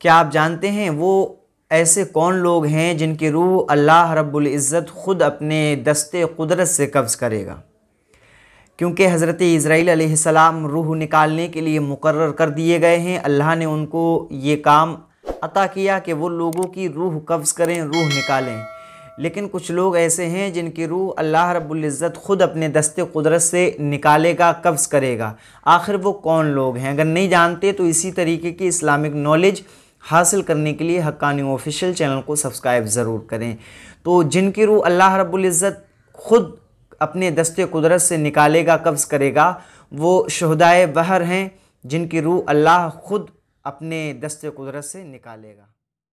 क्या आप जानते हैं वो ऐसे कौन लोग हैं जिनकी रूह अल्लाह रब्बुल इज़्ज़त ख़ुद अपने दस्ते कुदरत से कब्ज़ करेगा क्योंकि हज़रत इसराइल सलाम रूह निकालने के लिए मुकर कर दिए गए हैं अल्लाह ने उनको ये काम अता किया कि वो लोगों की रूह कब्ज़ करें रूह निकालें लेकिन कुछ लोग ऐसे हैं जिनकी रूह अल्लाह इज़्ज़त ख़ुद अपने दस्ते कुदरत से निकालेगा कब्ज़ करेगा आखिर वो कौन लोग हैं अगर नहीं जानते तो इसी तरीके की इस्लामिक नॉलेज हासिल करने के लिए हक्कानी ऑफिशियल चैनल को सब्सक्राइब ज़रूर करें तो जिनकी रूह अल्लाह रब्ज़त ख़ुद अपने दस्ते कुदरत से निकालेगा कब्ज़ करेगा वो शहदाय बहर हैं जिनकी रूह अल्लाह ख़ुद अपने दस्ते कुदरत से निकालेगा